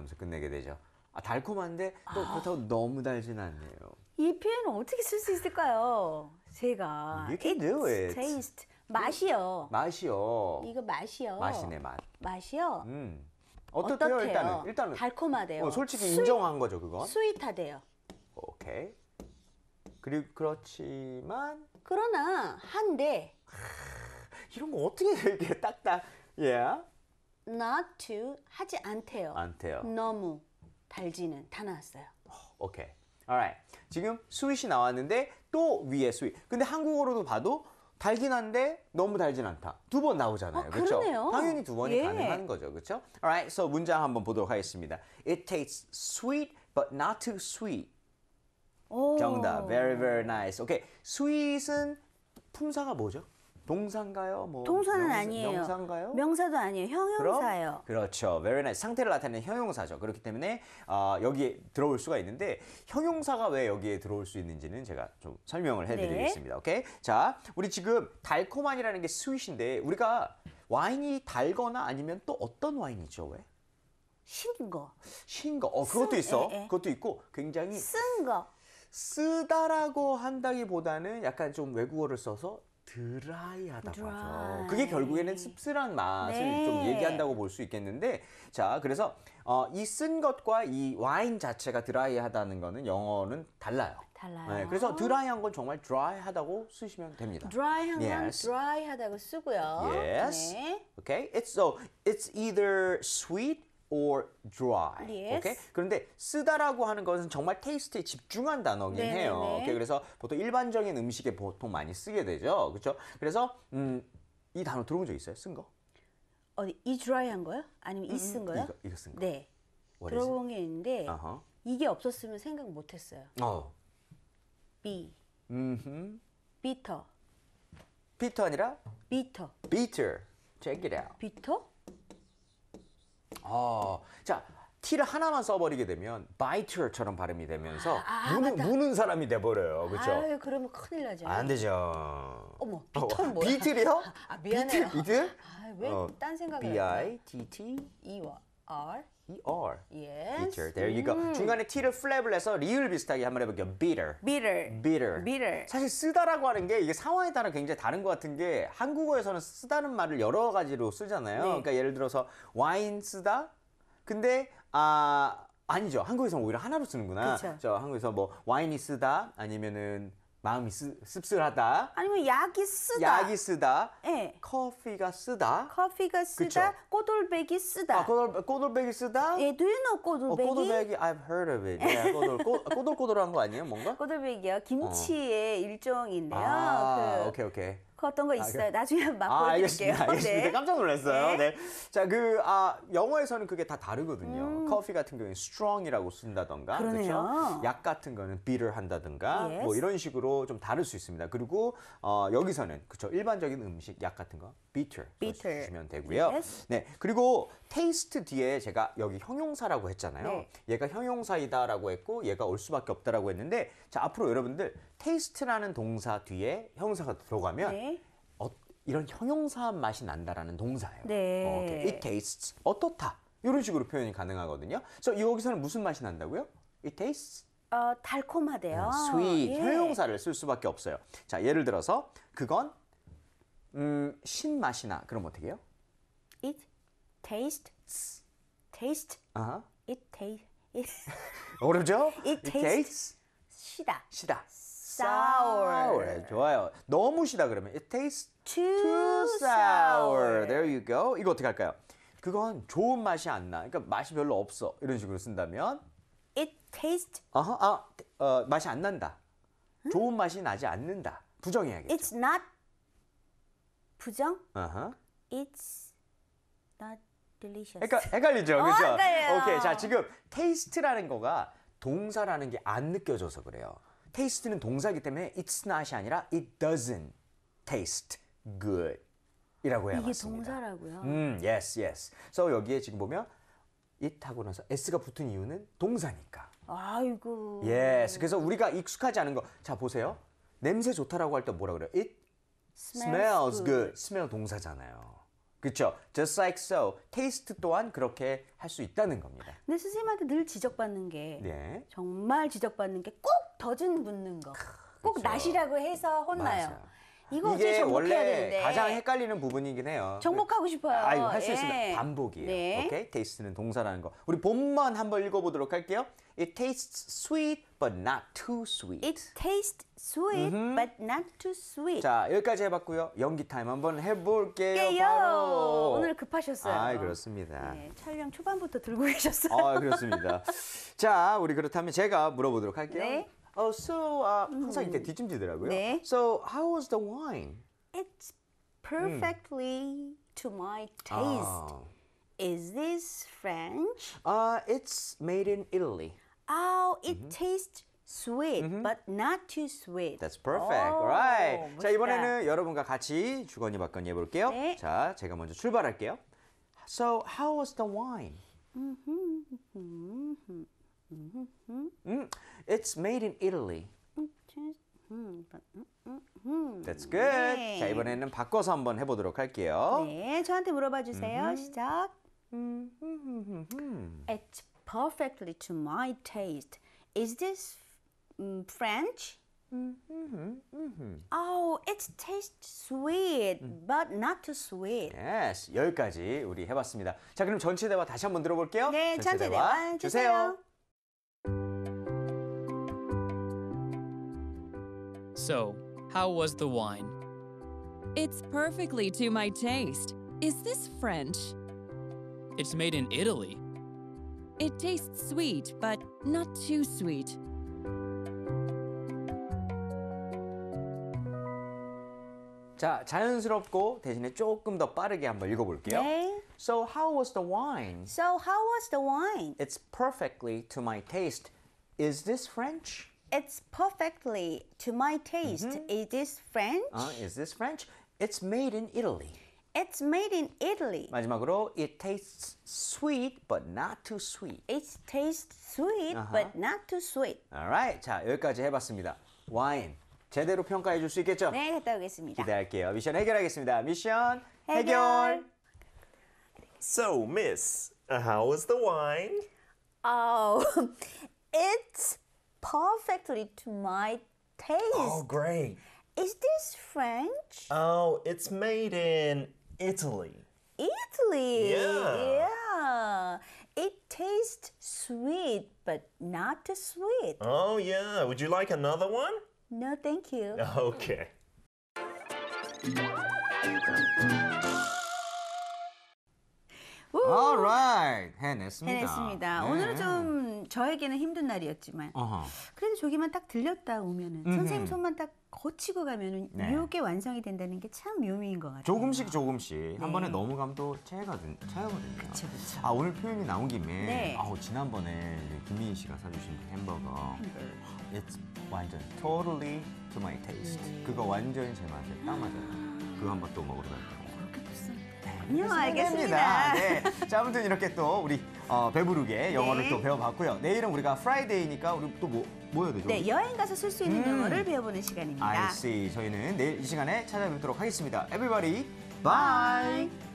하면서 끝내게 되죠. 아, 달콤한데 또 아. 그렇다고 아. 너무 달진 않네요. 이 표현을 어떻게 쓸 수 있을까요? 제가 You can do it. Taste. 맛이요. 맛이요. 이거 맛이요. 맛이네 맛. 맛이요. 음. 어떻대요? 일단은 일단은 달콤하대요. 어, 솔직히 스윗, 인정한 거죠 그건. 스윗하대요. 오케이. 그리고 그렇지만 그러나 한데 이런 거 어떻게 이렇게 딱딱 예. Yeah. not to 하지 않대요. 않대요. 너무 달지는 다 나왔어요. 어, 오케이. alright. 지금 스윗이 나왔는데 또 위에 스윗. 근데 한국어로도 봐도 달긴 한데 너무 달진 않다. 두 번 나오잖아요. 어, 그렇죠? 당연히 두 번이 예. 가능한 거죠. 그렇죠? alright. so 문장 한번 보도록 하겠습니다. It tastes sweet but not too sweet. 오. 정답. very very nice. Okay. sweet은 품사가 뭐죠? 동사인가요? 뭐 동사는 명사, 아니에요. 명사인가요? 명사도 아니에요. 형용사예요. 그럼? 그렇죠. Very nice. 상태를 나타내는 형용사죠. 그렇기 때문에 어, 여기에 들어올 수가 있는데 형용사가 왜 여기에 들어올 수 있는지는 제가 좀 설명을 네. 해드리겠습니다. 네. 오케이? 자, 우리 지금 달콤한이라는 게 스윗인데 우리가 와인이 달거나 아니면 또 어떤 와인이죠? 왜? 신 거. 신 거. 어, 그것도 쓴, 있어. 에, 예, 에. 예. 그것도 있고 굉장히 쓴 거. 쓰다라고 한다기보다는 약간 좀 외국어를 써서 드라이하다고 드라이. 하죠. 그게 결국에는 씁쓸한 맛을 네. 좀 얘기한다고 볼 수 있겠는데, 자, 그래서 어, 이쓴 것과 이 와인 자체가 드라이하다는 거는 영어는 달라요. 달라요. 네, 그래서 드라이한 건 정말 드라이하다고 쓰시면 됩니다. 드라이한 yes. 건 드라이하다고 쓰고요. Yes. 네. Okay. It's so it's either sweet or dry. Yes. Okay? 그런데 쓰다라고 하는 것은 정말 테이스트에 집중한 단어긴 네, 네 해요. Okay? 네. 그래서 보통 일반적인 음식에 보통 많이 쓰게 되죠. 그렇죠? 그래서 음, 이 단어 들어본 적 있어요? 쓴 거? 어디 이 dry한 거요? 아니면 이쓴 음, 음. 거요? 이거, 이거 쓴 거. 네. 들어본 게 있는데 uh -huh. 이게 없었으면 생각 못 했어요. 어. B. 음. 비터. 비터 아니라? 비터. 비터. Check it out. 비터? 어, 자, T를 하나만 써버리게 되면 biter처럼 발음이 되면서 아, 아, 아 무는, 무는 사람이 돼버려요. 그렇죠? 아 그러면 큰일 나죠. 안 되죠. 어머, 비터는 뭐야? 비틀이요? 아, 미안해요. 비틀? 비틀? 아, 왜딴 어, 생각을 B I T T 이와 e are. E R. Yes. Bitter. There you go. 음. 중간에 T를 플랩을 해서 리을 비슷하게 한번 해볼게요. Bitter. bitter. bitter. bitter. 사실 쓰다라고 하는 게 이게 상황에 따라 굉장히 다른 것 같은 게 한국어에서는 쓰다는 말을 여러 가지로 쓰잖아요. 네. 그러니까 예를 들어서 와인 쓰다. 근데 아 아니죠. 한국에서는 오히려 하나로 쓰는구나. 그쵸. 저 한국에서 뭐 와인이 쓰다 아니면은 마음이 쓰, 씁쓸하다. 아니면 약이 쓰다. 약이 쓰다. 예. 커피가 쓰다. 커피가 쓰다. 그쵸? 꼬돌백이 쓰다. 아, 꼬돌, 꼬돌백이 쓰다? 예, do you know 꼬돌백이? 어, 꼬돌백이 I've heard of it. 예, 꼬돌, 꼬, 아, 꼬돌꼬돌한 거 아니에요, 뭔가? 꼬돌백이요. 김치의 어. 일종인데요. 아, 그, 오케이, 오케이. 아, 그 어떤 거 있어요. 아, 나중에 막 아, 보여드릴게요. 알겠습니다. 네. 깜짝 놀랐어요. 네. 네. 자, 그, 아, 영어에서는 그게 다 다르거든요. 음. 커피 같은 경우에 strong이라고 쓴다던가. 그렇죠. 약 같은 거는 bitter 한다던가. Yes. 뭐 이런 식으로 좀 다를 수 있습니다. 그리고, 어, 여기서는, 그쵸. 일반적인 음식, 약 같은 거, bitter. bitter. 주시면 되고요. Yes. 네. 그리고 taste 뒤에 제가 여기 형용사라고 했잖아요. 네. 얘가 형용사이다라고 했고, 얘가 올 수밖에 없다라고 했는데, 자, 앞으로 여러분들 테이스트라는 동사 뒤에 형용사가 들어가면 네. 어, 이런 형용사 맛이 난다라는 동사예요. 네. 어, okay. it tastes 어떻다 이런 식으로 표현이 가능하거든요. 그래서 여기서는 무슨 맛이 난다고요? It tastes 어, 달콤하대요. 음, sweet 예. 형용사를 쓸 수밖에 없어요. 자 예를 들어서 그건 음, 신맛이나 그럼 어떻게 해 It tastes taste uh-huh. it t a s t e 어렵죠? It tastes 시다 시다 sour. 네, 좋아요. 너무 시다 그러면 it tastes too, too sour. There you go. 이거 어떻게 할까요? 그건 좋은 맛이 안 나. 그러니까 맛이 별로 없어. 이런 식으로 쓴다면 it tastes 아하, 아, 어, 맛이 안 난다. 좋은 맛이 나지 않는다. 부정해야겠죠. It's not 부정? 아하. It's not delicious. 헷갈, 헷갈리죠, 그렇죠? 오케이, 자 지금 taste라는 거가 동사라는 게 안 느껴져서 그래요. taste는 동사이기 때문에 it's not이 아니라 it doesn't taste good. 이라고 해봤습니다. 이게 동사라고요? 음, yes, yes. so 여기에 지금 보면 it 하고 나서 s가 붙은 이유는 동사니까. 아이고. yes. 그래서 우리가 익숙하지 않은 거. 자, 보세요. 냄새 좋다라고 할 때 뭐라 그래요? it smells, smells good. smell 동사잖아요. 그렇죠. Just like so. 테이스트 또한 그렇게 할 수 있다는 겁니다. 근데 선생님한테 늘 지적받는 게 네. 정말 지적받는 게꼭 더듬 붙는 거. 꼭 그렇죠. 이라고 해서 혼나요. 맞아요. 이거 이게 원래 되는데. 가장 헷갈리는 부분이긴 해요. 정복하고 그 싶어요. 아유 할수 있습니다. 예. 반복이에요. 네. 오케이 테이스트는 동사라는 거. 우리 본만 한번 읽어보도록 할게요. It tastes sweet but not too sweet. It tastes sweet 음흠. but not too sweet. 자 여기까지 해봤고요. 연기 타임 한번 해볼게요. 깨요. 바로. 오늘 급하셨어요. 아 그렇습니다. 네, 촬영 초반부터 들고 계셨어요. 아 그렇습니다. 자 우리 그렇다면 제가 물어보도록 할게요. 네. Oh, so uh, 항상 이렇게 뒤짐지더라고요. 네. So how was the wine? It's perfectly to my taste. 아. Is this French? Uh, it's made in Italy. Oh, it tastes sweet, but not too sweet. That's perfect. 오, right. 자, 멋있다. 이번에는 여러분과 같이 주거니 받거니 해볼게요. 네. 자, 제가 먼저 출발할게요. So, how was the wine? 음, It's made in Italy. That's good. 네. 자, 이번에는 바꿔서 한번 해보도록 할게요. 네, 저한테 물어봐 주세요. 시작. It's perfectly to my taste. Is this French? Oh, it tastes sweet, but not too sweet. Yes, 여기까지 우리 해봤습니다. 자, 그럼 전체 대화 다시 한번 들어볼게요. 네, 전체 대화 주세요. So, how was the wine? It's perfectly to my taste. Is this French? It's made in Italy. It tastes sweet, but not too sweet. 자, 자연스럽고 대신에 조금 더 빠르게 한번 읽어볼게요. So how was the wine? So how was the wine? It's perfectly to my taste. Is this French? It's perfectly to my taste. Mm -hmm. Is this French? Uh, is this French? It's made in Italy. It's made in Italy. 마지막으로 it tastes sweet but not too sweet. It tastes sweet uh -huh. but not too sweet. Alright, 자 여기까지 해봤습니다. Wine. 제대로 평가해 줄 수 있겠죠? 네, 갔다 오겠습니다. 기대할게요. 미션 해결하겠습니다. 미션 해결. So, Miss, how was the wine? Oh, it's perfectly to my oh, taste. Oh, great. Is this French? Oh, it's made in Italy. Italy. Yeah. yeah. It tastes sweet, but not too sweet. Oh, yeah. Would you like another one? No, thank you. Okay. Alright, 해냈습니다. 해냈습니다. 네. 오늘은 좀 저에게는 힘든 날이었지만 어허. 그래도 저기만 딱 들렸다 오면은 음흠. 선생님 손만 딱 거치고 가면은 네. 묘하 완성이 된다는 게 참 묘미인 것 같아요. 조금씩 조금씩 한 번에 너무 네. 넘어가면 또 차이거든요. 그쵸, 그쵸. 아 오늘 표현이 나온 김에 네. 아우 지난번에 김민희 씨가 사주신 그 햄버거 네. It's 완전 totally to my taste. 네. 그거 완전히 제 맛에 딱 맞아요. 그거 한 번 또 먹으러 갈까요? 네, 아니요, 그 알겠습니다. 네. 자, 아무튼 이렇게 또 우리 어, 배부르게 네. 영어를 네. 또 배워봤고요. 내일은 우리가 프라이데이니까 우리 또 뭐, 뭐 해야 되죠? 네, 여행 가서 쓸 수 있는 음. 영어를 배워보는 시간입니다. I see. 저희는 내일 이 시간에 찾아뵙도록 하겠습니다. Everybody, bye. bye.